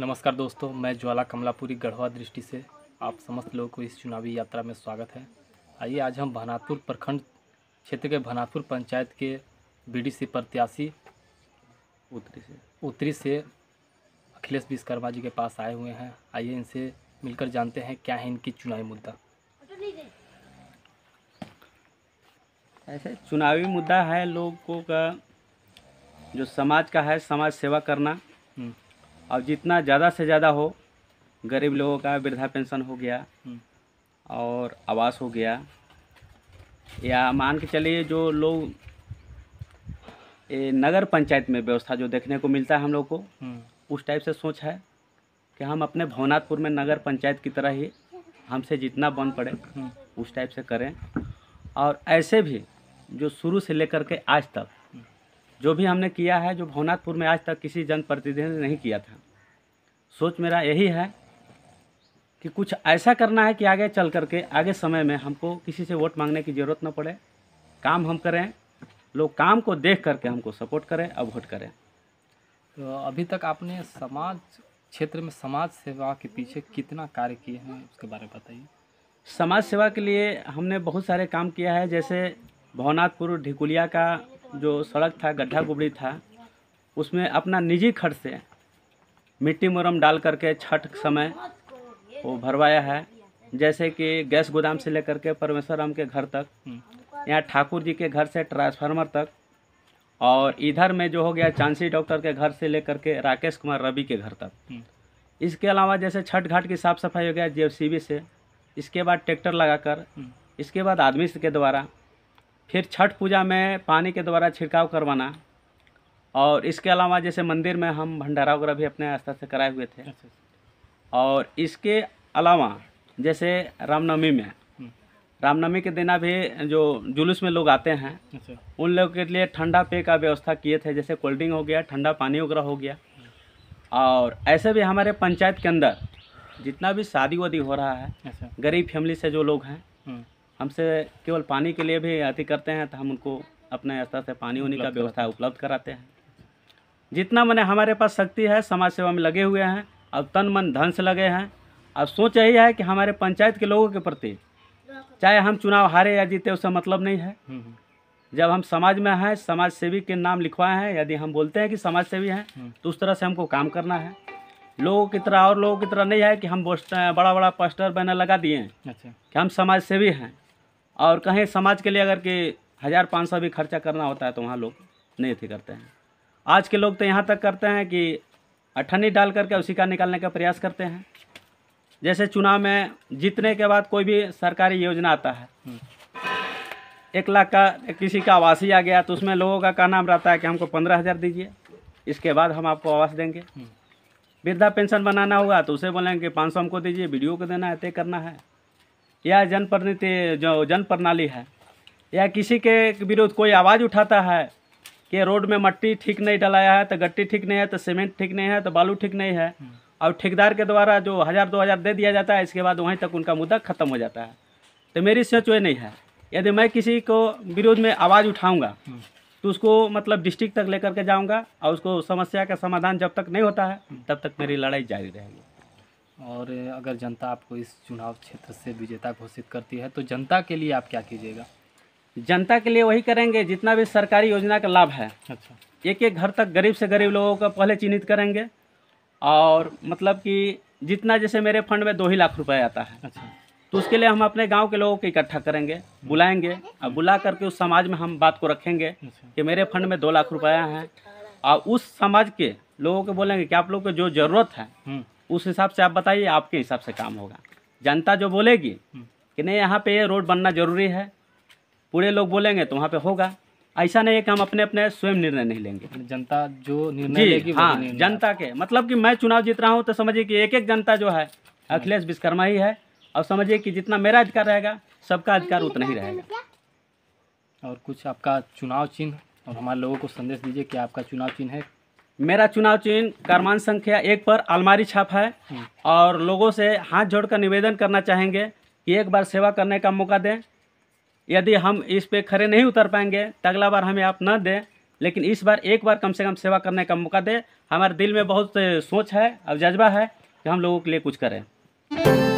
नमस्कार दोस्तों मैं ज्वाला कमलापुरी गढ़वा दृष्टि से आप समस्त लोगों को इस चुनावी यात्रा में स्वागत है आइए आज हम भनातपुर प्रखंड क्षेत्र के भनातपुर पंचायत के डी सी प्रत्याशी उत्तरी से उत्तरी से अखिलेश विश्वकर्मा जी के पास आए हुए हैं आइए इनसे मिलकर जानते हैं क्या है इनकी चुनावी मुद्दा ऐसे चुनावी मुद्दा है लोगों का जो समाज का है समाज सेवा करना हम्म। और जितना ज़्यादा से ज़्यादा हो गरीब लोगों का वृद्धा पेंशन हो गया हम्म। और आवास हो गया या मान के चलिए जो लोग नगर पंचायत में व्यवस्था जो देखने को मिलता है हम लोग को हम्म। उस टाइप से सोच है कि हम अपने भवनाथपुर में नगर पंचायत की तरह ही हमसे जितना बन पड़े हम्म। उस टाइप से करें और ऐसे भी जो शुरू से लेकर के आज तक जो भी हमने किया है जो भवनाथपुर में आज तक किसी जनप्रतिनिधि ने नहीं किया था सोच मेरा यही है कि कुछ ऐसा करना है कि आगे चल करके आगे समय में हमको किसी से वोट मांगने की ज़रूरत ना पड़े काम हम करें लोग काम को देख करके हमको सपोर्ट करें और वोट करें तो अभी तक आपने समाज क्षेत्र में समाज सेवा के पीछे कितना कार्य किए हैं उसके बारे में बताइए समाज सेवा के लिए हमने बहुत सारे काम किया है जैसे भवनाथपुर ढिकुलिया का जो सड़क था गड्ढा गुबड़ी था उसमें अपना निजी खर्च से मिट्टी मुरम डाल करके छठ समय वो भरवाया है जैसे कि गैस गोदाम से लेकर के परमेश्वर राम के घर तक हम्म। यहाँ ठाकुर जी के घर से ट्रांसफार्मर तक और इधर में जो हो गया चांसी डॉक्टर के घर से लेकर के राकेश कुमार रवि के घर तक हम्म। इसके अलावा जैसे छठ घाट की साफ़ सफाई हो गया जे से इसके बाद ट्रैक्टर लगाकर हम्म। इसके बाद आदमी के द्वारा फिर छठ पूजा में पानी के द्वारा छिड़काव करवाना और इसके अलावा जैसे मंदिर में हम भंडारा वगैरह भी अपने आस्था से कराए हुए थे अच्छा, अच्छा। और इसके अलावा जैसे रामनवमी में हम्म। रामनवमी के दिन अभी जो जुलूस में लोग आते हैं अच्छा। उन लोगों के लिए ठंडा पेय का व्यवस्था किए थे जैसे कोल्ड ड्रिंक हो गया ठंडा पानी वगैरह हो गया और ऐसे भी हमारे पंचायत के अंदर जितना भी शादी वादी हो रहा है गरीब फैमिली से जो लोग हैं हम्म। हमसे केवल पानी के लिए भी अति करते हैं तो हम उनको अपने स्तर से पानी उनी का व्यवस्था उपलब्ध कराते हैं जितना मैंने हमारे पास शक्ति है समाज सेवा में लगे हुए हैं अब तन मन धन से लगे हैं अब सोच यही है कि हमारे पंचायत के लोगों के प्रति चाहे हम चुनाव हारे या जीते उससे मतलब नहीं है हम्म, हम्म। जब हम समाज में हैं समाज सेवी के नाम लिखवाए हैं यदि हम बोलते हैं कि समाज सेवी हैं हम्म। तो उस तरह से हमको काम करना है लोगों की तरह और लोगों की तरह नहीं है कि हम बड़ा बड़ा पोस्टर बैनर लगा दिए हैं अच्छा। कि हम समाज सेवी हैं और कहीं समाज के लिए अगर कि हज़ार पाँच सौ भी खर्चा करना होता है तो वहाँ लोग नहीं थे करते हैं आज के लोग तो यहाँ तक करते हैं कि अठन्नी डाल करके उसी का निकालने का प्रयास करते हैं जैसे चुनाव में जीतने के बाद कोई भी सरकारी योजना आता है एक लाख का किसी का ही आ गया तो उसमें लोगों का कहना रहता है कि हमको पंद्रह हज़ार दीजिए इसके बाद हम आपको आवास देंगे हम्म। वृद्धा पेंशन बनाना होगा तो उसे बोलेंगे कि पाँच सौ हमको दीजिए वीडियो को देना है तय करना है या जनप्रतिनिधि जो जन प्रणाली है या किसी के विरुद्ध कोई आवाज़ उठाता है कि रोड में मट्टी ठीक नहीं डलाया है तो गट्टी ठीक नहीं है तो सीमेंट ठीक नहीं है तो बालू ठीक नहीं है हम्म। और ठेकेदार के द्वारा जो हज़ार दो हज़ार दे दिया जाता है इसके बाद वहीं तक उनका मुद्दा ख़त्म हो जाता है तो मेरी सोच वही नहीं है यदि मैं किसी को विरोध में आवाज़ उठाऊँगा हम्म। तो उसको मतलब डिस्ट्रिक्ट तक लेकर के जाऊँगा और उसको समस्या का समाधान जब तक नहीं होता है हम्म। तब तक मेरी लड़ाई जारी रहेगी और अगर जनता आपको इस चुनाव क्षेत्र से विजेता घोषित करती है तो जनता के लिए आप क्या कीजिएगा जनता के लिए वही करेंगे जितना भी सरकारी योजना का लाभ है अच्छा एक एक घर तक गरीब से गरीब लोगों का पहले चिन्हित करेंगे और मतलब कि जितना जैसे मेरे फंड में दो ही लाख रुपए आता है अच्छा तो उसके लिए हम अपने गांव के लोगों को इकट्ठा करेंगे बुलाएंगे और बुला करके उस समाज में हम बात को रखेंगे अच्छा। कि मेरे फंड में दो लाख रुपया है और उस समाज के लोगों को बोलेंगे कि आप लोग को जो ज़रूरत है हम्म। उस हिसाब से आप बताइए आपके हिसाब से काम होगा जनता जो बोलेगी हम्म। कि नहीं यहाँ पे ये रोड बनना जरूरी है पूरे लोग बोलेंगे तो वहाँ पे होगा ऐसा नहीं है कि हम अपने अपने स्वयं निर्णय नहीं लेंगे जनता जो निर्णय लेगी हाँ जनता के मतलब कि मैं चुनाव जीत रहा हूँ तो समझिए कि एक एक जनता जो है हम्म। अखिलेश विश्वकर्मा ही है और समझिए कि जितना मेरा अधिकार रहेगा सबका अधिकार उतना ही रहेगा और कुछ आपका चुनाव चिन्ह और हमारे लोगों को संदेश दीजिए कि आपका चुनाव चिन्ह है मेरा चुनाव चिन्ह क्रमांक संख्या एक पर अलमारी छाप है और लोगों से हाथ जोड़कर निवेदन करना चाहेंगे कि एक बार सेवा करने का मौका दें यदि हम इस पे खड़े नहीं उतर पाएंगे तो अगला बार हमें आप न दें लेकिन इस बार एक बार कम से कम सेवा करने का मौका दें हमारे दिल में बहुत सोच है और जज्बा है कि हम लोगों के लिए कुछ करें